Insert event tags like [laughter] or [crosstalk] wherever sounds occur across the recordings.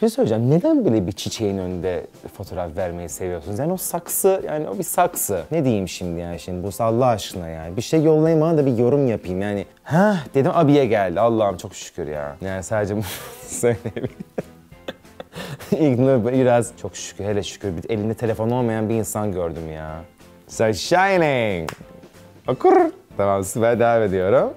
Bir şey söyleyeceğim. Neden böyle bir çiçeğin önünde fotoğraf vermeyi seviyorsunuz? Yani o saksı, yani o bir saksı. Ne diyeyim şimdi yani şimdi bu Allah aşkına yani. Bir şey yollayayım, bana da bir yorum yapayım yani. Ha dedim abiye geldi. Allah'ım çok şükür ya. Yani sadece bunu [laughs] söyleyebilirim. İgnor biraz çok şükür hele şükür bir elinde telefon olmayan bir insan gördüm ya. So shining. Okur. Tamam süper devam ediyorum.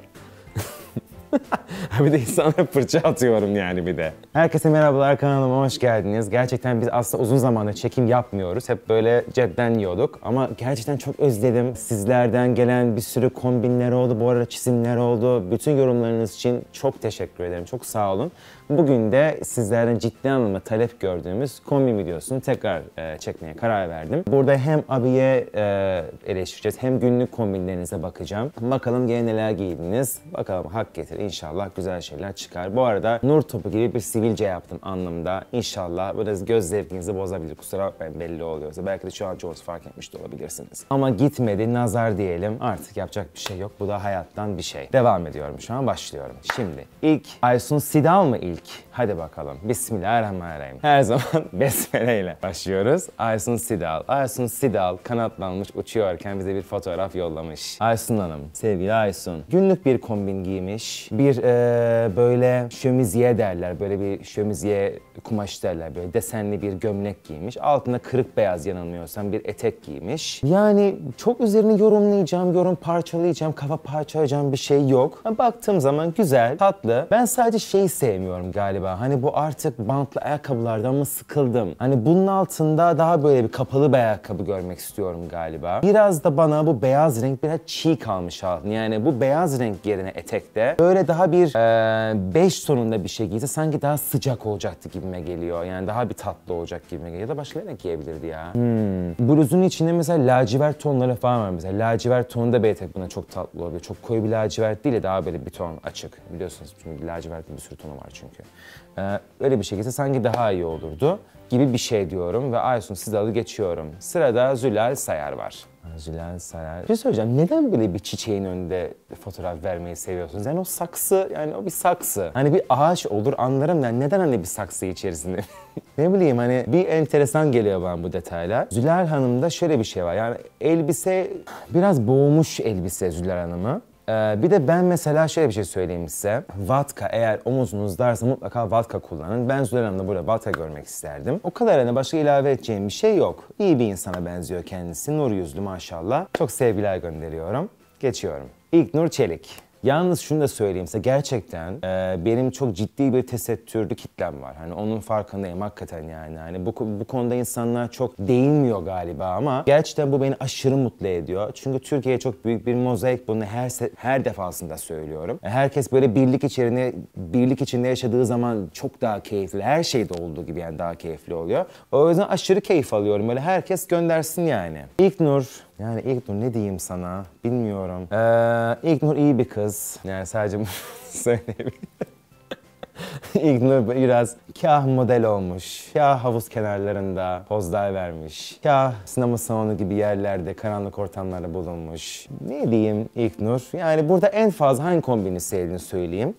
[laughs] bir de insanlara fırça atıyorum yani bir de. Herkese merhabalar kanalıma hoş geldiniz. Gerçekten biz aslında uzun zamanda çekim yapmıyoruz. Hep böyle cepten yiyorduk. Ama gerçekten çok özledim. Sizlerden gelen bir sürü kombinler oldu. Bu arada çizimler oldu. Bütün yorumlarınız için çok teşekkür ederim. Çok sağ olun. Bugün de sizlerin ciddi anlamda talep gördüğümüz kombi videosunu tekrar e, çekmeye karar verdim. Burada hem abiye e, eleştireceğiz hem günlük kombinlerinize bakacağım. Bakalım gene neler giydiniz. Bakalım hak getir inşallah güzel şeyler çıkar. Bu arada nur topu gibi bir sivilce yaptım anlamda. İnşallah biraz göz zevkinizi bozabilir. Kusura bakmayın belli oluyorsa. Belki de şu an çoğunuz fark etmiş de olabilirsiniz. Ama gitmedi nazar diyelim. Artık yapacak bir şey yok. Bu da hayattan bir şey. Devam ediyorum şu an başlıyorum. Şimdi ilk Aysun Sidal mı ilk? ilk. Hadi bakalım. Bismillahirrahmanirrahim. Her zaman [laughs] besmele ile başlıyoruz. Aysun Sidal. Aysun Sidal kanatlanmış uçuyorken bize bir fotoğraf yollamış. Aysun Hanım, sevgili Aysun. Günlük bir kombin giymiş. Bir ee, böyle şömiziye derler. Böyle bir şömiziye kumaş derler. Böyle desenli bir gömlek giymiş. Altında kırık beyaz yanılmıyorsam bir etek giymiş. Yani çok üzerine yorumlayacağım, yorum parçalayacağım, kafa parçalayacağım bir şey yok. Baktığım zaman güzel, tatlı. Ben sadece şeyi sevmiyorum başladım galiba. Hani bu artık bantlı ayakkabılardan mı sıkıldım? Hani bunun altında daha böyle bir kapalı bir ayakkabı görmek istiyorum galiba. Biraz da bana bu beyaz renk biraz çiğ kalmış altın. Yani bu beyaz renk yerine etekte böyle daha bir 5 e, sonunda bir şey giyse sanki daha sıcak olacaktı gibime geliyor. Yani daha bir tatlı olacak gibime geliyor. Ya da başka ne giyebilirdi ya? Hmm. Bluzun içinde mesela lacivert tonları falan var. Mesela lacivert tonu da bir etek buna çok tatlı olabilir. Çok koyu bir lacivert değil de daha böyle bir ton açık. Biliyorsunuz çünkü lacivertin bir sürü tonu var çünkü çünkü. Ee, öyle bir şekilde sanki daha iyi olurdu gibi bir şey diyorum ve Aysun size adı geçiyorum. Sırada Zülal Sayar var. Zülal Sayar. Bir şey söyleyeceğim. Neden böyle bir çiçeğin önünde fotoğraf vermeyi seviyorsunuz? Yani o saksı, yani o bir saksı. Hani bir ağaç olur anlarım yani neden hani bir saksı içerisinde? [laughs] ne bileyim hani bir enteresan geliyor bana bu detaylar. Zülal Hanım'da şöyle bir şey var. Yani elbise biraz boğmuş elbise Zülal Hanım'ı. Ee, bir de ben mesela şöyle bir şey söyleyeyim size. Vatka eğer omuzunuz darsa mutlaka vatka kullanın. Ben Zülal burada vatka görmek isterdim. O kadar yani başka ilave edeceğim bir şey yok. İyi bir insana benziyor kendisi. Nur yüzlü maşallah. Çok sevgiler gönderiyorum. Geçiyorum. İlk Nur Çelik. Yalnız şunu da söyleyeyim size gerçekten e, benim çok ciddi bir tesettürlü kitlem var. Hani onun farkındayım hakikaten yani. Hani bu, bu konuda insanlar çok değinmiyor galiba ama gerçekten bu beni aşırı mutlu ediyor. Çünkü Türkiye çok büyük bir mozaik bunu her her defasında söylüyorum. E, herkes böyle birlik içerisinde birlik içinde yaşadığı zaman çok daha keyifli. Her şeyde olduğu gibi yani daha keyifli oluyor. O yüzden aşırı keyif alıyorum. Böyle herkes göndersin yani. İlk Nur yani İlknur ne diyeyim sana bilmiyorum. Ee, Nur iyi bir kız. Yani sadece bunu [laughs] söyleyebilirim. İlknur [laughs] biraz kah model olmuş, kah havuz kenarlarında pozlar vermiş, kah sinema salonu gibi yerlerde karanlık ortamlarda bulunmuş. Ne diyeyim Nur? Yani burada en fazla hangi kombini sevdiğini söyleyeyim.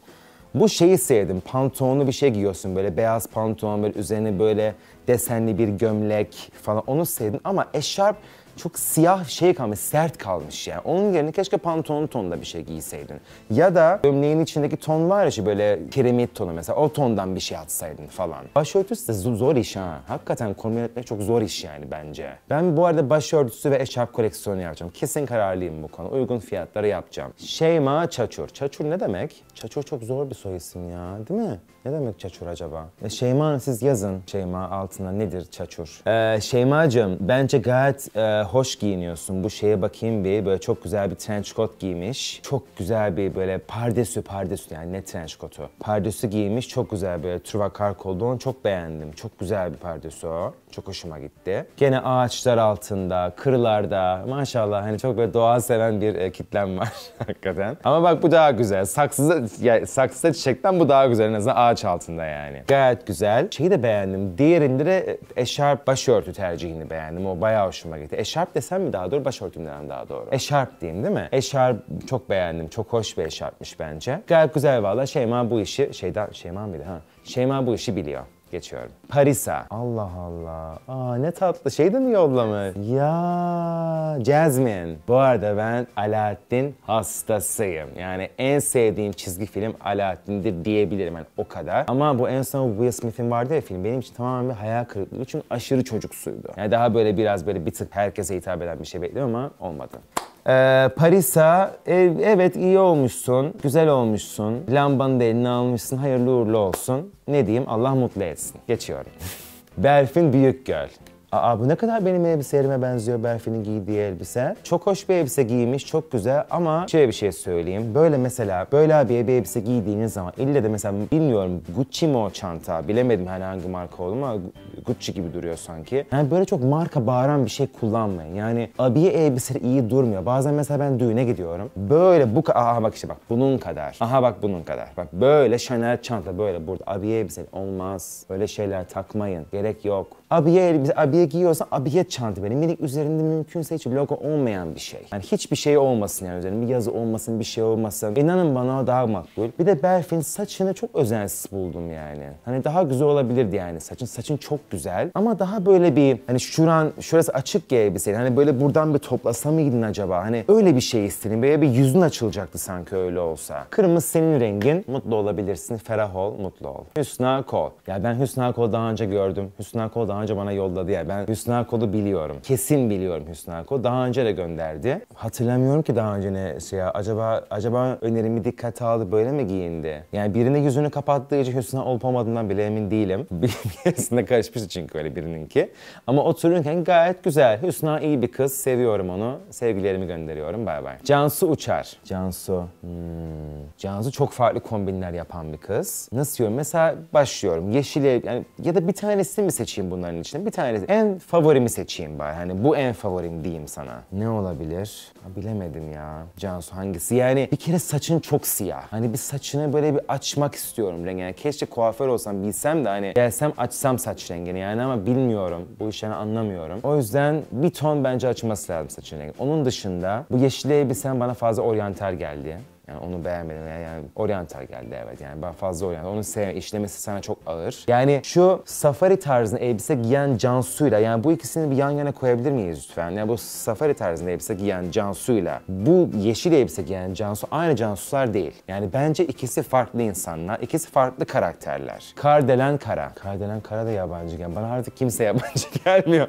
Bu şeyi sevdim. Pantolonlu bir şey giyiyorsun böyle beyaz pantolon böyle üzerine böyle desenli bir gömlek falan onu sevdim ama eşarp çok siyah şey kalmış, sert kalmış yani. Onun yerine keşke pantolon tonunda bir şey giyseydin. Ya da gömleğin içindeki ton var ya şey böyle kiremit tonu mesela o tondan bir şey atsaydın falan. Başörtüsü de zor iş ha. Hakikaten kombin çok zor iş yani bence. Ben bu arada başörtüsü ve eşarp koleksiyonu yapacağım. Kesin kararlıyım bu konu. Uygun fiyatlara yapacağım. Şeyma Çaçur. Çaçur ne demek? Çaçur çok zor bir soy isim ya değil mi? Ne demek Çaçur acaba? E, Şeyma siz yazın Şeyma altına nedir Çaçur? Ee, Şeyma'cığım bence gayet e, hoş giyiniyorsun. Bu şeye bakayım bir böyle çok güzel bir trench coat giymiş. Çok güzel bir böyle pardesü pardesü yani ne trench coat'u. Pardesü giymiş çok güzel böyle Truva Carcoldon çok beğendim. Çok güzel bir pardesü o. Çok hoşuma gitti. Gene ağaçlar altında, kırlarda maşallah hani çok böyle doğa seven bir e, kitlem var [laughs] hakikaten. Ama bak bu daha güzel. Saksıda, yani saksıda çiçekten bu daha güzel en azından ağaç altında yani. Gayet güzel. Şeyi de beğendim. Diğerinde de eşarp başörtü tercihini beğendim. O bayağı hoşuma gitti. Eşarp Eşarp desem mi daha doğru, başörtümden daha doğru. Eşarp diyeyim değil mi? Eşarp çok beğendim, çok hoş bir eşarpmış bence. Gayet güzel valla Şeyma bu işi, şeyden, Şeyma mıydı ha? Şeyma bu işi biliyor. Geçiyorum. Parisa. Allah Allah. Aa ne tatlı. Şey de mi yollamış? Ya Jasmine. Bu arada ben Alaaddin hastasıyım. Yani en sevdiğim çizgi film Alaaddin'dir diyebilirim yani o kadar. Ama bu en son Will Smith'in vardı ya film. Benim için tamamen bir hayal kırıklığı. Çünkü aşırı çocuksuydu. Yani daha böyle biraz böyle bir tık herkese hitap eden bir şey bekliyorum ama olmadı. Ee, Paris'a e, evet iyi olmuşsun, güzel olmuşsun, lambanı da eline almışsın, hayırlı uğurlu olsun. Ne diyeyim Allah mutlu etsin. Geçiyorum. [laughs] Berfin Büyükgöl. Aa bu ne kadar benim elbiselerime benziyor Berfin'in giydiği elbise. Çok hoş bir elbise giymiş, çok güzel ama şöyle bir şey söyleyeyim. Böyle mesela böyle bir, bir elbise giydiğiniz zaman ille de mesela bilmiyorum Gucci mi o çanta bilemedim hani hangi marka oldu ama Gucci gibi duruyor sanki. Yani böyle çok marka bağıran bir şey kullanmayın. Yani abiye elbise iyi durmuyor. Bazen mesela ben düğüne gidiyorum. Böyle bu aha bak işte bak bunun kadar. Aha bak bunun kadar. Bak böyle Chanel çanta böyle burada abiye elbise olmaz. Böyle şeyler takmayın. Gerek yok. Abiye, elbise, abiye giyiyorsan abiye çandı benim Minik üzerinde mümkünse hiç logo olmayan bir şey. Yani hiçbir şey olmasın yani üzerinde. Bir yazı olmasın, bir şey olmasın. İnanın bana daha makbul. Bir de Berfin saçını çok özensiz buldum yani. Hani daha güzel olabilirdi yani saçın. Saçın çok güzel ama daha böyle bir hani şuran, şurası açık ya elbiseyi. Hani böyle buradan bir toplasa mıydın acaba? Hani öyle bir şey istedim. Böyle bir yüzün açılacaktı sanki öyle olsa. Kırmızı senin rengin. Mutlu olabilirsin. Ferah ol, mutlu ol. Hüsna Kol. Ya ben Hüsna kol daha önce gördüm. Hüsna Kol daha daha önce bana yolladı ya. Ben Hüsnü Akol'u biliyorum. Kesin biliyorum Hüsnü Akol Daha önce de gönderdi. Hatırlamıyorum ki daha önce ne şey Acaba acaba önerimi dikkate aldı böyle mi giyindi? Yani birine yüzünü kapattığı için Hüsna olup olmadığından bile emin değilim. [laughs] Birisine karışmıştı çünkü öyle birininki. Ama otururken gayet güzel. Hüsna iyi bir kız. Seviyorum onu. Sevgilerimi gönderiyorum. Bay bay. Cansu Uçar. Cansu. Hmm. Cansu çok farklı kombinler yapan bir kız. Nasıl diyorum? Mesela başlıyorum. Yeşile yani ya da bir tanesini mi seçeyim bunları? bunların içinde. Bir tanesi en favorimi seçeyim bari. Hani bu en favorim diyeyim sana. Ne olabilir? Ha, bilemedim ya. Cansu hangisi? Yani bir kere saçın çok siyah. Hani bir saçını böyle bir açmak istiyorum rengi. Yani keşke kuaför olsam bilsem de hani gelsem açsam saç rengini yani ama bilmiyorum. Bu işlerini anlamıyorum. O yüzden bir ton bence açması lazım saçın rengi. Onun dışında bu yeşil elbisen bana fazla oryantal geldi. Yani onu beğenmedim. Yani, yani oryantal geldi evet. Yani ben fazla oryantal. Onu sev işlemesi sana çok ağır. Yani şu safari tarzında elbise giyen Cansu'yla yani bu ikisini bir yan yana koyabilir miyiz lütfen? Yani bu safari tarzında elbise giyen Cansu'yla bu yeşil elbise giyen Cansu aynı Cansu'lar değil. Yani bence ikisi farklı insanlar. ikisi farklı karakterler. Kardelen Kara. Kardelen Kara da yabancı gel. Bana artık kimse yabancı [laughs] gelmiyor.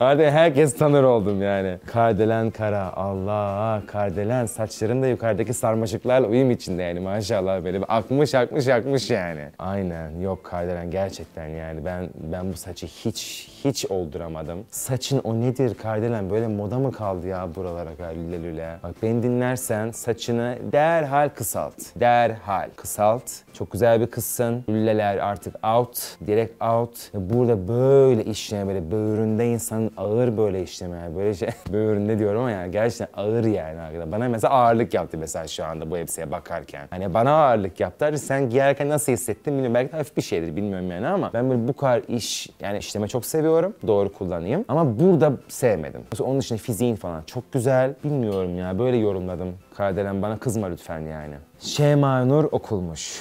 Artık herkes tanır oldum yani. Kardelen Kara. Allah. Kardelen saçların da yukarıdaki sarmaşık çocuklarla uyum içinde yani maşallah böyle akmış akmış akmış yani. Aynen yok Kardelen gerçekten yani ben ben bu saçı hiç hiç olduramadım. Saçın o nedir Kardelen böyle moda mı kaldı ya buralara lüle lüle. Bak beni dinlersen saçını derhal kısalt. Derhal kısalt. Çok güzel bir kızsın. Lüleler artık out. Direkt out. Burada böyle işleme böyle böğründe insanın ağır böyle işleme böyle şey. [laughs] böğründe diyorum ama yani gerçekten ağır yani arkadaşlar. Bana mesela ağırlık yaptı mesela şu anda da bu elbiseye bakarken. Hani bana ağırlık yaptı. sen giyerken nasıl hissettin bilmiyorum. Belki de hafif bir şeydir bilmiyorum yani ama ben böyle bu kadar iş yani işleme çok seviyorum. Doğru kullanayım. Ama burada sevmedim. Mesela onun dışında fiziğin falan çok güzel. Bilmiyorum ya böyle yorumladım. Kardelen bana kızma lütfen yani. Şeyma Nur okulmuş.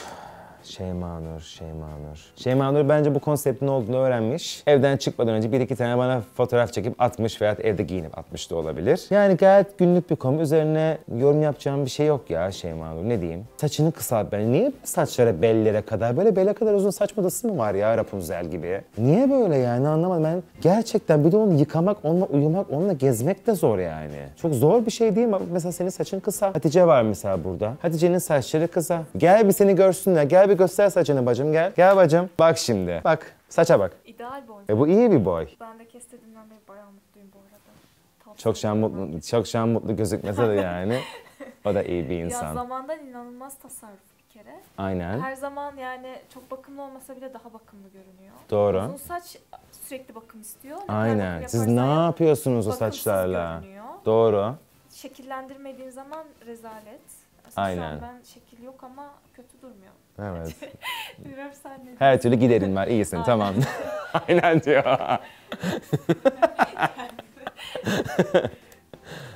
Şeyma Nur, Şeyma Nur. Şeyma Nur bence bu konseptin olduğunu öğrenmiş. Evden çıkmadan önce bir iki tane bana fotoğraf çekip atmış veya evde giyinip atmış da olabilir. Yani gayet günlük bir konu. Üzerine yorum yapacağım bir şey yok ya Şeyma Nur. Ne diyeyim? Saçını kısa ben. Niye saçlara bellere kadar? Böyle belle kadar uzun saç modası mı var ya Rapunzel gibi? Niye böyle yani anlamadım. Ben gerçekten bir de onu yıkamak, onunla uyumak, onunla gezmek de zor yani. Çok zor bir şey değil mi? Mesela senin saçın kısa. Hatice var mesela burada. Hatice'nin saçları kısa. Gel bir seni görsünler. Gel bir bir göster saçını bacım gel. Gel bacım. Bak şimdi. Bak. Saça bak. İdeal boy. E bu iyi bir boy. Ben de kestirdiğimden beri bayağı mutluyum bu arada. Top çok şan mutlu, çok şan mutlu gözükmese de yani. O da iyi bir [laughs] insan. Ya zamandan inanılmaz tasarruf bir kere. Aynen. Her zaman yani çok bakımlı olmasa bile daha bakımlı görünüyor. Doğru. Uzun saç sürekli bakım istiyor. Aynen. Siz ne yapıyorsunuz o saçlarla? Görünüyor. Doğru. Şekillendirmediğin zaman rezalet aslında Aynen. şu an ben şekil yok ama kötü durmuyor. Evet. [laughs] Biraz Her türlü giderin var. İyisin Aynen. tamam. [laughs] Aynen diyor. [laughs]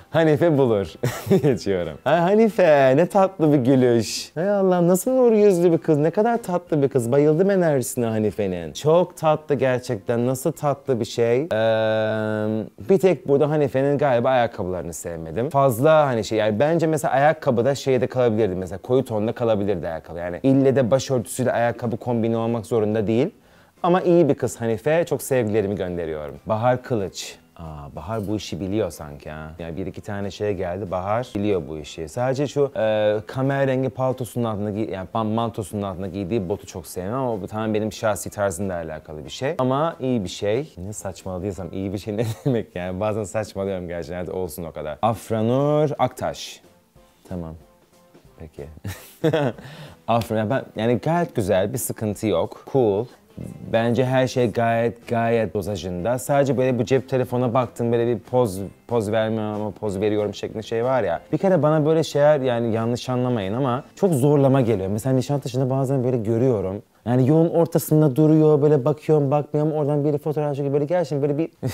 Hanife bulur. [laughs] Geçiyorum. Ay Hanife ne tatlı bir gülüş. Hay Allah, nasıl nur yüzlü bir kız. Ne kadar tatlı bir kız. Bayıldım enerjisine Hanife'nin. Çok tatlı gerçekten. Nasıl tatlı bir şey. Ee, bir tek burada Hanife'nin galiba ayakkabılarını sevmedim. Fazla hani şey yani bence mesela ayakkabıda şeyde kalabilirdi. Mesela koyu tonda kalabilirdi ayakkabı. Yani ille de başörtüsüyle ayakkabı kombini olmak zorunda değil. Ama iyi bir kız Hanife. Çok sevgilerimi gönderiyorum. Bahar Kılıç. Aa, Bahar bu işi biliyor sanki ha. Yani bir iki tane şeye geldi. Bahar biliyor bu işi. Sadece şu e, kamer rengi paltosunun altında giy yani mantosunun altında giydiği botu çok sevmem ama bu tamamen benim şahsi tarzımla alakalı bir şey. Ama iyi bir şey. Ne saçmaladıysam iyi bir şey [laughs] ne demek yani. Bazen saçmalıyorum gerçekten. Hadi olsun o kadar. Afranur Aktaş. Tamam. Peki. [laughs] Afra ben yani gayet güzel bir sıkıntı yok. Cool. Bence her şey gayet gayet dozajında. Sadece böyle bu cep telefona baktım böyle bir poz poz vermiyorum ama poz veriyorum şeklinde şey var ya. Bir kere bana böyle şeyler yani yanlış anlamayın ama çok zorlama geliyor. Mesela Nişantaşı'nda bazen böyle görüyorum. Yani yolun ortasında duruyor böyle bakıyorum bakmıyorum oradan biri fotoğraf çekiyor böyle gel şimdi böyle bir üf,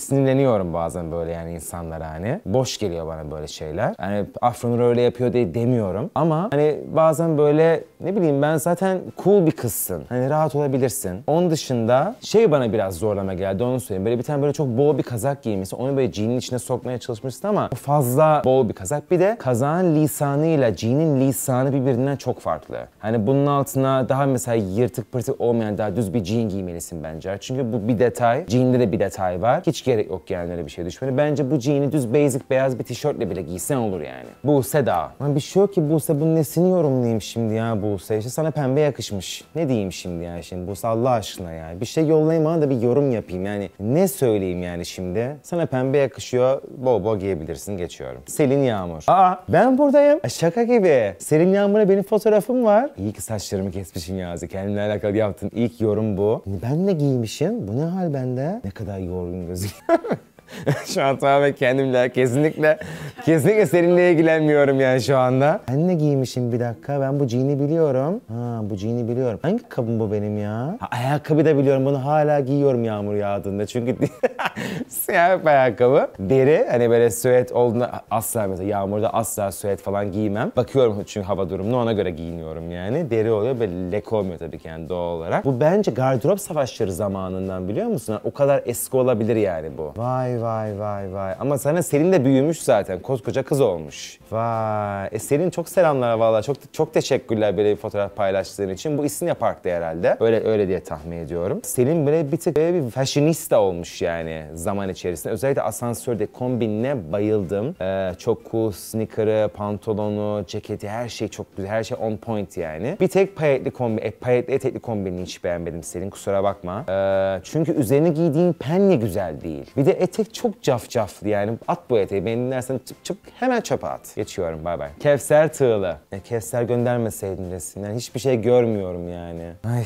sinirleniyorum bazen böyle yani insanlara hani. Boş geliyor bana böyle şeyler. Hani Afronur öyle yapıyor diye demiyorum ama hani bazen böyle ne bileyim ben zaten cool bir kızsın. Hani rahat olabilirsin. Onun dışında şey bana biraz zorlama geldi onu söyleyeyim. Böyle bir tane böyle çok bol bir kazak giymişsin. Onu böyle jean'in içine sokmaya çalışmışsın ama fazla bol bir kazak. Bir de kazağın lisanıyla jean'in lisanı birbirinden çok farklı. Hani bunun altına daha mesela yırtık pırtık olmayan daha düz bir jean giymelisin bence. Çünkü bu bir detay. Jean'de de bir detay var. Hiç gerek yok yani öyle bir şey düşmene. Bence bu jean'i düz basic beyaz bir tişörtle bile giysen olur yani. Buse daha. Lan bir şey yok ki Buse bunun nesini yorumlayayım şimdi ya Buse. İşte sana pembe yakışmış. Ne diyeyim şimdi ya şimdi Buse Allah aşkına ya. Bir şey yollayayım bana da bir yorum yapayım yani. Ne söyleyeyim yani şimdi? Sana pembe yakışıyor. Bol bol giyebilirsin geçiyorum. Selin Yağmur. Aa ben buradayım. Şaka gibi. Selin Yağmur'a benim fotoğrafım var. İyi ki saçlarımı kesmişim yazık. İşte alakalı yaptığım ilk yorum bu. Ben de giymişim. Bu ne hal bende? Ne kadar yorgun gözüküyor. [laughs] [laughs] şu an tamamen kendimle kesinlikle kesinlikle seninle ilgilenmiyorum yani şu anda. Ben ne giymişim bir dakika ben bu jean'i biliyorum. Ha bu jean'i biliyorum. Hangi kabım bu benim ya? Ha, ayakkabı da biliyorum bunu hala giyiyorum yağmur yağdığında çünkü [laughs] siyah bir ayakkabı. Deri hani böyle süet olduğunda asla mesela yağmurda asla süet falan giymem. Bakıyorum çünkü hava durumuna ona göre giyiniyorum yani. Deri oluyor böyle lek olmuyor tabii ki yani doğal olarak. Bu bence gardırop savaşları zamanından biliyor musun? o kadar eski olabilir yani bu. Vay Vay vay vay Ama sana Selin de büyümüş zaten. Koskoca kız olmuş. Vay. E Selin çok selamlar vallahi, Çok çok teşekkürler böyle bir fotoğraf paylaştığın için. Bu İstinye Park'ta herhalde. Öyle öyle diye tahmin ediyorum. Selin böyle bir tık böyle bir fashionista olmuş yani zaman içerisinde. Özellikle asansörde kombinine bayıldım. Ee, çok cool sneaker'ı, pantolonu, ceketi her şey çok güzel. Her şey on point yani. Bir tek payetli kombin, e, payetli etekli kombinini hiç beğenmedim Selin. Kusura bakma. Ee, çünkü üzerine giydiğin penye güzel değil. Bir de etek çok cafcaflı yani. At bu eteği. Beni dinlersen çıp çıp hemen çöpe at. Geçiyorum bay bay. Kevser Tığlı. Ya e, Kevser göndermeseydin resimden. Hiçbir şey görmüyorum yani. Ay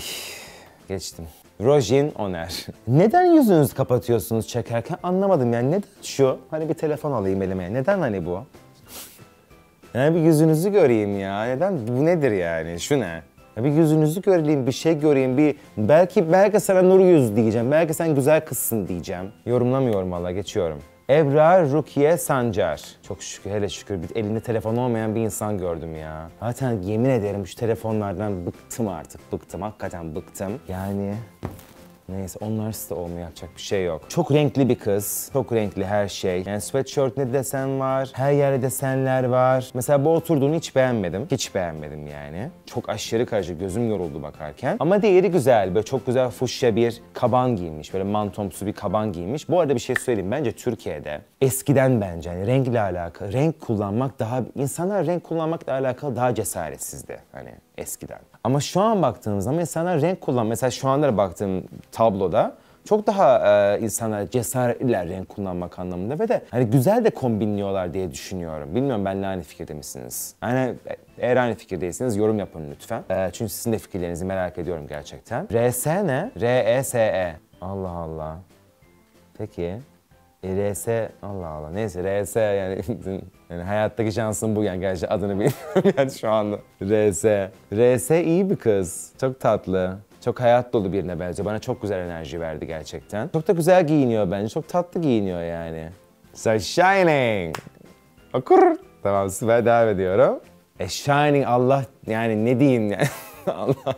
geçtim. Rojin Oner. [laughs] Neden yüzünüzü kapatıyorsunuz çekerken anlamadım yani neden şu? Hani bir telefon alayım elime. Neden hani bu? [laughs] Yani bir yüzünüzü göreyim ya. Neden? Bu nedir yani? Şu ne? Ya bir yüzünüzü göreyim, bir şey göreyim, bir belki belki sana nur yüz diyeceğim, belki sen güzel kızsın diyeceğim. Yorumlamıyorum valla geçiyorum. Ebrar Rukiye Sancar. Çok şükür, hele şükür bir elinde telefon olmayan bir insan gördüm ya. Zaten yemin ederim şu telefonlardan bıktım artık, bıktım. Hakikaten bıktım. Yani Neyse onlar da olmuyor yapacak bir şey yok. Çok renkli bir kız. Çok renkli her şey. Yani sweatshirt ne desen var. Her yerde desenler var. Mesela bu oturduğunu hiç beğenmedim. Hiç beğenmedim yani. Çok aşırı karşı gözüm yoruldu bakarken. Ama diğeri güzel. Böyle çok güzel fuşya bir kaban giymiş. Böyle mantomsu bir kaban giymiş. Bu arada bir şey söyleyeyim. Bence Türkiye'de eskiden bence yani renkle alakalı. Renk kullanmak daha... insanlar renk kullanmakla alakalı daha cesaretsizdi. Hani eskiden. Ama şu an baktığımız zaman insanlar renk kullan. Mesela şu anlara baktığım tabloda çok daha e, insanlar cesaretle renk kullanmak anlamında ve de hani güzel de kombinliyorlar diye düşünüyorum. Bilmiyorum benimle aynı fikirde misiniz? Hani eğer aynı fikirdeyseniz yorum yapın lütfen. E, çünkü sizin de fikirlerinizi merak ediyorum gerçekten. RS ne? E, e Allah Allah. Peki. E, RS Allah Allah neyse RS yani, [laughs] yani hayattaki şansın bu yani gerçi adını bilmiyorum [laughs] yani şu anda. RS. RS iyi bir kız. Çok tatlı. Çok hayat dolu birine benziyor. Bana çok güzel enerji verdi gerçekten. Çok da güzel giyiniyor bence. Çok tatlı giyiniyor yani. So shining. Okur. Tamam süper devam ediyorum. E shining Allah yani ne diyeyim yani. [laughs] Allah.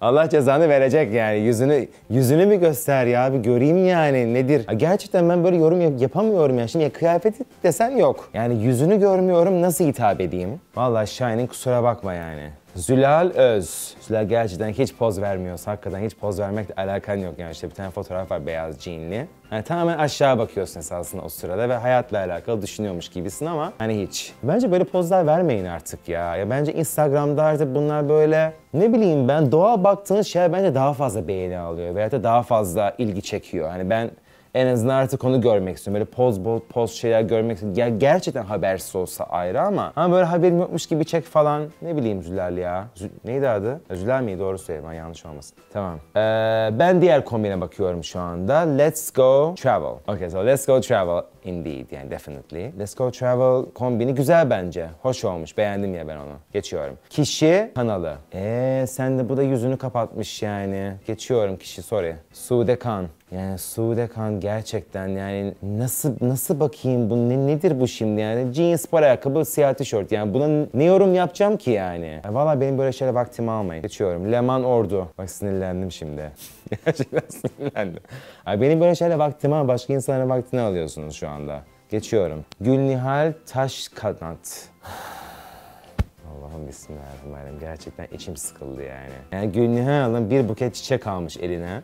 Allah cezanı verecek yani. Yüzünü yüzünü mü göster ya bir göreyim yani nedir? gerçekten ben böyle yorum yap- yapamıyorum ya. Şimdi ya kıyafeti desen yok. Yani yüzünü görmüyorum nasıl hitap edeyim? Vallahi Şahin'in kusura bakma yani. Zülal Öz. Zülal gerçekten hiç poz vermiyor, hakikaten hiç poz vermekle alakan yok. Yani işte bir tane fotoğraf var beyaz jeanli. Yani tamamen aşağı bakıyorsun esasında o sırada ve hayatla alakalı düşünüyormuş gibisin ama hani hiç. Bence böyle pozlar vermeyin artık ya. Ya bence Instagram'da artık bunlar böyle ne bileyim ben doğa baktığınız şeyler bence daha fazla beğeni alıyor veya da daha fazla ilgi çekiyor. Hani ben en azından artık onu görmek istiyorum. Böyle poz bol poz şeyler görmek istiyorum. Ya gerçekten habersiz olsa ayrı ama ama böyle haberim yokmuş gibi çek falan. Ne bileyim Zülal ya. Zü neydi adı? E, Zülal miydi? Doğru söyleyeyim. Yanlış olmasın. Tamam. Ee, ben diğer kombine bakıyorum şu anda. Let's go travel. Okay so let's go travel. Indeed yani definitely. Let's go travel kombini güzel bence. Hoş olmuş. Beğendim ya ben onu. Geçiyorum. Kişi kanalı. Eee sen de bu da yüzünü kapatmış yani. Geçiyorum kişi sorry. Sude Kan. Yani Sude Kan gerçekten yani nasıl nasıl bakayım bu ne, nedir bu şimdi yani jeans spor ayakkabı siyah tişört yani buna ne yorum yapacağım ki yani. Ya, e, Valla benim böyle şeylere vaktimi almayın. Geçiyorum. Leman Ordu. Bak sinirlendim şimdi. Gerçekten sinirlendim. Yani benim böyle şeylere vaktim ama başka insanlara vaktini alıyorsunuz şu anda. Geçiyorum. Gülnihal Taşkanat. Allah'ım bismillahirrahmanirrahim. Gerçekten içim sıkıldı yani. Yani Gülnihal Hanım bir buket çiçek almış eline.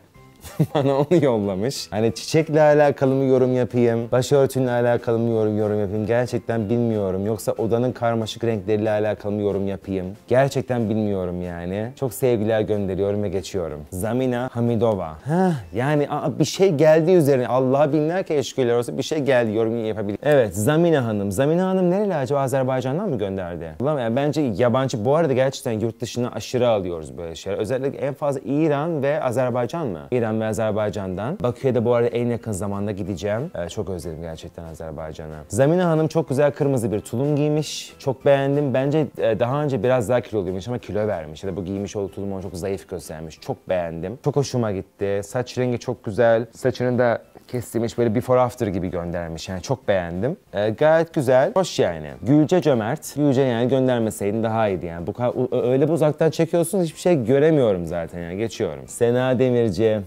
[laughs] bana onu yollamış. Hani çiçekle alakalı mı yorum yapayım, başörtünle alakalı mı yorum, yorum yapayım gerçekten bilmiyorum. Yoksa odanın karmaşık renkleriyle alakalı mı yorum yapayım gerçekten bilmiyorum yani. Çok sevgiler gönderiyorum ve geçiyorum. Zamina Hamidova. Heh, yani aa, bir şey geldi üzerine Allah binlerce eşküller olsun bir şey geldi yorum yapabilir. Evet Zamina Hanım. Zamina Hanım nereli acaba Azerbaycan'dan mı gönderdi? Ulan yani bence yabancı bu arada gerçekten yurt dışına aşırı alıyoruz böyle şeyler. Özellikle en fazla İran ve Azerbaycan mı? İran Gürcistan ve Azerbaycan'dan. Bakü'ye de bu arada en yakın zamanda gideceğim. Ee, çok özledim gerçekten Azerbaycan'ı. Zamina Hanım çok güzel kırmızı bir tulum giymiş. Çok beğendim. Bence e, daha önce biraz daha kilo kiloluymuş ama kilo vermiş. Ya da bu giymiş olduğu tulum onu çok zayıf göstermiş. Çok beğendim. Çok hoşuma gitti. Saç rengi çok güzel. Saçını da kestirmiş böyle before after gibi göndermiş. Yani çok beğendim. Ee, gayet güzel. Hoş yani. Gülce Cömert. Gülce yani göndermeseydin daha iyiydi yani. Bu öyle bu uzaktan çekiyorsunuz hiçbir şey göremiyorum zaten yani geçiyorum. Sena Demirci.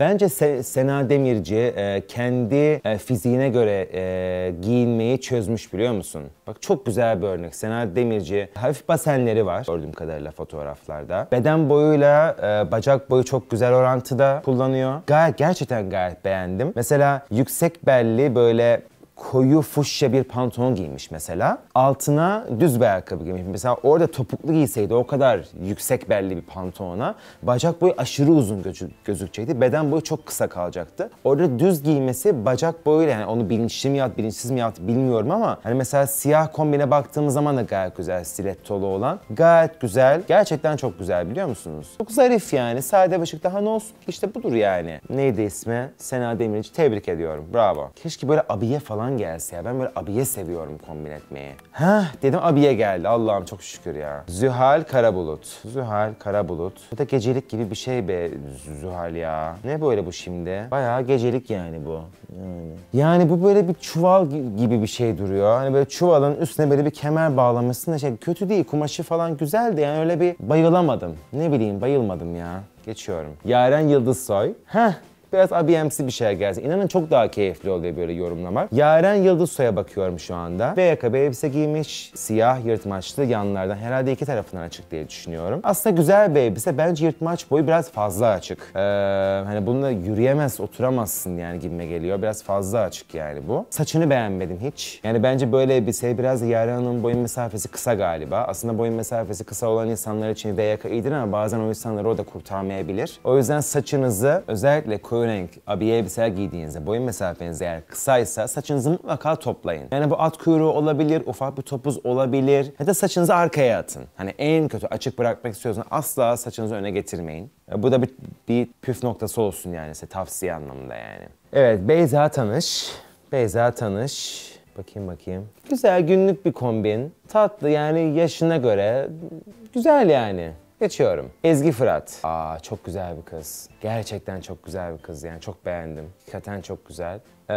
Bence Se- Sena Demirci e, kendi e, fiziğine göre e, giyinmeyi çözmüş biliyor musun? Bak çok güzel bir örnek. Sena Demirci hafif basenleri var gördüğüm kadarıyla fotoğraflarda. Beden boyuyla e, bacak boyu çok güzel orantıda kullanıyor. Gayet gerçekten gayet beğendim. Mesela yüksek belli böyle koyu fuşya bir pantolon giymiş mesela. Altına düz bir ayakkabı giymiş. Mesela orada topuklu giyseydi o kadar yüksek belli bir pantolona bacak boyu aşırı uzun gözükecekti. Beden boyu çok kısa kalacaktı. Orada düz giymesi bacak boyuyla yani onu bilinçli mi yaptı, bilinçsiz mi yaptı bilmiyorum ama hani mesela siyah kombine baktığımız zaman da gayet güzel stilettolu olan. Gayet güzel. Gerçekten çok güzel biliyor musunuz? Çok zarif yani. Sade başık daha ne olsun ki işte budur yani. Neydi ismi? Sena Demirci. Tebrik ediyorum. Bravo. Keşke böyle abiye falan falan gelse ya. Ben böyle abiye seviyorum kombin etmeyi. Heh dedim abiye geldi. Allah'ım çok şükür ya. Zühal Karabulut. Zühal Karabulut. Bu da gecelik gibi bir şey be Zühal ya. Ne böyle bu şimdi? Bayağı gecelik yani bu. Yani. yani bu böyle bir çuval gibi bir şey duruyor. Hani böyle çuvalın üstüne böyle bir kemer bağlamışsın da şey kötü değil. Kumaşı falan güzel de yani öyle bir bayılamadım. Ne bileyim bayılmadım ya. Geçiyorum. Yaren Yıldızsoy. Heh Biraz abiyemsi bir şeyler gelsin. İnanın çok daha keyifli oluyor böyle yorumlamak. Yaren yıldız soya bakıyorum şu anda. VYKB elbise giymiş. Siyah yırtmaçlı yanlardan herhalde iki tarafından açık diye düşünüyorum. Aslında güzel bir elbise. Bence yırtmaç boyu biraz fazla açık. Ee, hani bununla yürüyemez, oturamazsın yani gibime geliyor. Biraz fazla açık yani bu. Saçını beğenmedim hiç. Yani bence böyle elbise biraz Yaren Hanım'ın boyun mesafesi kısa galiba. Aslında boyun mesafesi kısa olan insanlar için VYK iyidir ama bazen o insanları o da kurtarmayabilir. O yüzden saçınızı özellikle koyu koyu renk abiye elbiseler giydiğinizde, boyun mesafeniz eğer kısaysa saçınızı mutlaka toplayın. Yani bu at kuyruğu olabilir, ufak bir topuz olabilir. Ya da saçınızı arkaya atın. Hani en kötü açık bırakmak istiyorsanız asla saçınızı öne getirmeyin. Bu da bir, bir püf noktası olsun yani size tavsiye anlamında yani. Evet Beyza Tanış. Beyza Tanış. Bakayım bakayım. Güzel günlük bir kombin. Tatlı yani yaşına göre. Güzel yani. Geçiyorum. Ezgi Fırat. Aa çok güzel bir kız. Gerçekten çok güzel bir kız yani çok beğendim. Hakikaten çok güzel. Ee,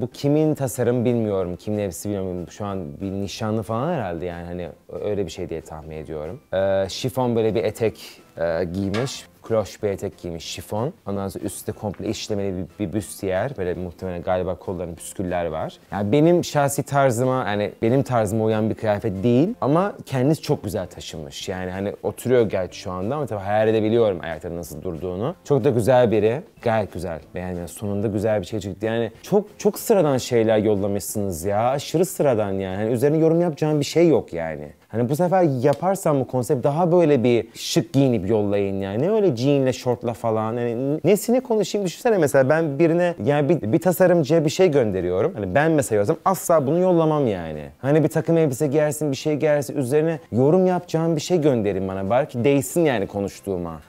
bu kimin tasarım bilmiyorum. Kimin hepsi bilmiyorum. Şu an bir nişanlı falan herhalde yani hani öyle bir şey diye tahmin ediyorum. Ee, şifon böyle bir etek e, giymiş kloş bir etek giymiş şifon. Ondan sonra üstte komple işlemeli bir, bir büstiyer. Böyle muhtemelen galiba kolların püsküller var. Yani benim şahsi tarzıma yani benim tarzıma uyan bir kıyafet değil ama kendisi çok güzel taşımış. Yani hani oturuyor gerçi şu anda ama tabii hayal edebiliyorum ayakta nasıl durduğunu. Çok da güzel biri. Gayet güzel. Yani sonunda güzel bir şey çıktı. Yani çok çok sıradan şeyler yollamışsınız ya. Aşırı sıradan yani. yani üzerine yorum yapacağım bir şey yok yani. Hani bu sefer yaparsam bu konsept daha böyle bir şık giyinip yollayın yani. Ne Öyle jeanle, şortla falan. Hani nesini konuşayım düşünsene mesela ben birine yani bir, bir tasarımcıya bir şey gönderiyorum. Hani ben mesela yazsam asla bunu yollamam yani. Hani bir takım elbise giyersin, bir şey giyersin, üzerine yorum yapacağım bir şey gönderin bana. Belki değsin yani konuştuğuma.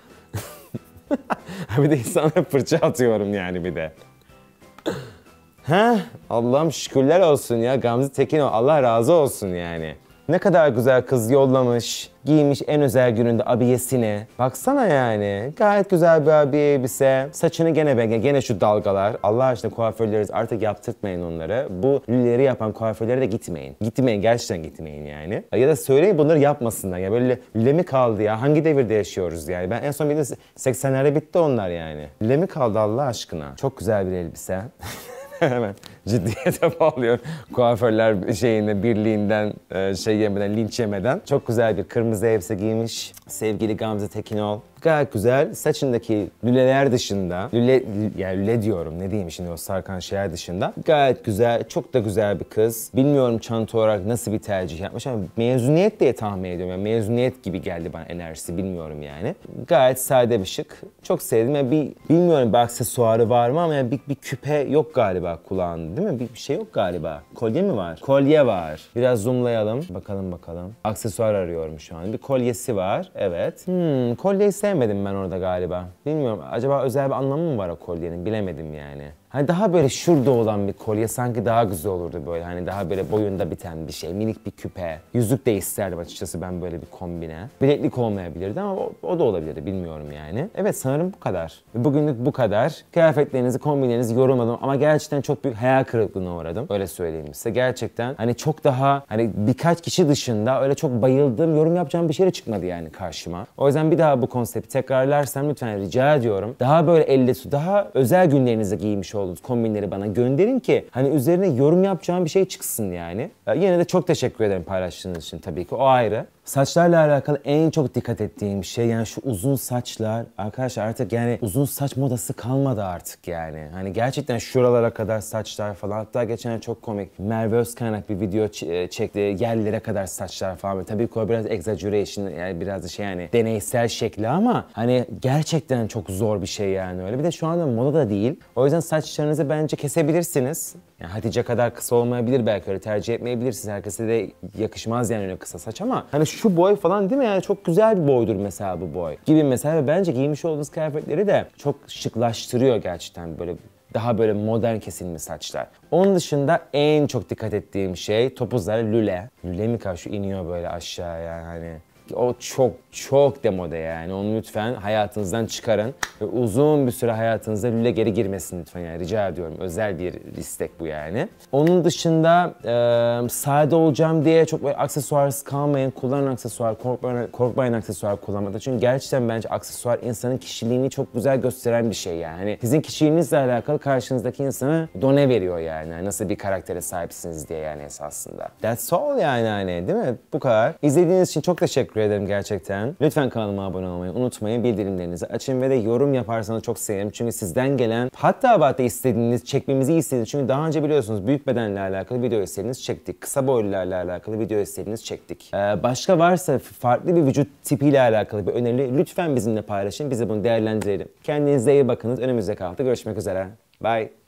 [laughs] bir de insanlara fırça atıyorum yani bir de. Ha? Allah'ım şükürler olsun ya Gamze Tekin o Allah razı olsun yani. Ne kadar güzel kız yollamış. Giymiş en özel gününde abiyesini. Baksana yani. Gayet güzel bir abiye elbise. Saçını gene benge, gene şu dalgalar. Allah aşkına kuaförleriz artık yaptırtmayın onları. Bu lüleri yapan kuaförlere de gitmeyin. Gitmeyin gerçekten gitmeyin yani. Ya da söyleyin bunları yapmasınlar. Ya böyle lüle mi kaldı ya? Hangi devirde yaşıyoruz yani? Ben en son bildiğim 80'lerde bitti onlar yani. Lüle mi kaldı Allah aşkına? Çok güzel bir elbise. [laughs] [laughs] hemen ciddiyete [laughs] bağlıyorum. Kuaförler şeyine, birliğinden, e, şey yemeden, linç yemeden. Çok güzel bir kırmızı elbise giymiş sevgili Gamze Tekinol. Gayet güzel. Saçındaki lüleler dışında, lüle, yani lüle diyorum ne diyeyim şimdi o sarkan şeyler dışında. Gayet güzel, çok da güzel bir kız. Bilmiyorum çanta olarak nasıl bir tercih yapmış ama mezuniyet diye tahmin ediyorum. Yani mezuniyet gibi geldi bana enerjisi bilmiyorum yani. Gayet sade bir şık. Çok sevdim. Yani bir, bilmiyorum bir aksesuarı var mı ama yani bir, bir küpe yok galiba galiba kulağın değil mi? Bir, bir şey yok galiba. Kolye mi var? Kolye var. Biraz zoomlayalım. Bakalım bakalım. Aksesuar arıyorum şu an. Bir kolyesi var. Evet. Hmm, kolyeyi sevmedim ben orada galiba. Bilmiyorum. Acaba özel bir anlamı mı var o kolyenin? Bilemedim yani. Hani daha böyle şurada olan bir kolye sanki daha güzel olurdu böyle. Hani daha böyle boyunda biten bir şey, minik bir küpe. Yüzük de isterdim açıkçası ben böyle bir kombine. Bileklik olmayabilirdi ama o, o da olabilirdi bilmiyorum yani. Evet sanırım bu kadar. Bugünlük bu kadar. Kıyafetlerinizi, kombinlerinizi yorumladım ama gerçekten çok büyük hayal kırıklığına uğradım. Öyle söyleyeyim size. Gerçekten hani çok daha hani birkaç kişi dışında öyle çok bayıldığım, yorum yapacağım bir şey de çıkmadı yani karşıma. O yüzden bir daha bu konsepti tekrarlarsam lütfen rica ediyorum. Daha böyle elle su, daha özel günlerinizi giymiş olduğunuz kombinleri bana gönderin ki hani üzerine yorum yapacağım bir şey çıksın yani. Yine de çok teşekkür ederim paylaştığınız için tabii ki o ayrı. Saçlarla alakalı en çok dikkat ettiğim şey yani şu uzun saçlar. Arkadaşlar artık yani uzun saç modası kalmadı artık yani. Hani gerçekten şuralara kadar saçlar falan. Hatta geçen çok komik Merve Özkaynak bir video e, çekti. Yerlere kadar saçlar falan. Tabii ki biraz exaggeration yani biraz şey yani deneysel şekli ama hani gerçekten çok zor bir şey yani öyle. Bir de şu anda moda da değil. O yüzden saçlarınızı bence kesebilirsiniz. Yani Hatice kadar kısa olmayabilir belki öyle tercih etmeyebilirsiniz. Herkese de yakışmaz yani öyle kısa saç ama hani şu boy falan değil mi yani çok güzel bir boydur mesela bu boy gibi mesela bence giymiş olduğunuz kıyafetleri de çok şıklaştırıyor gerçekten böyle daha böyle modern kesilmiş saçlar. Onun dışında en çok dikkat ettiğim şey topuzlar lüle. Lüle mi karşı iniyor böyle aşağıya yani hani o çok çok demode yani. Onu lütfen hayatınızdan çıkarın ve uzun bir süre hayatınızda lüle geri girmesin lütfen yani rica ediyorum. Özel bir istek bu yani. Onun dışında e, sade olacağım diye çok böyle aksesuarsız kalmayın. Kullanın aksesuar, korkmayın, korkmayın aksesuar kullanmada. Çünkü gerçekten bence aksesuar insanın kişiliğini çok güzel gösteren bir şey yani. Hani sizin kişiliğinizle alakalı karşınızdaki insanı done veriyor yani. Hani nasıl bir karaktere sahipsiniz diye yani esasında. That's all yani hani değil mi? Bu kadar. İzlediğiniz için çok teşekkür teşekkür ederim gerçekten. Lütfen kanalıma abone olmayı unutmayın. Bildirimlerinizi açın ve de yorum yaparsanız çok sevinirim. Çünkü sizden gelen hatta hatta istediğiniz, çekmemizi istediğiniz. Çünkü daha önce biliyorsunuz büyük bedenle alakalı video istediğiniz çektik. Kısa boylularla alakalı video istediğiniz çektik. Ee, başka varsa farklı bir vücut tipiyle alakalı bir öneri lütfen bizimle paylaşın. Bizi bunu değerlendirelim. Kendinize iyi bakınız. Önümüzdeki hafta görüşmek üzere. Bye.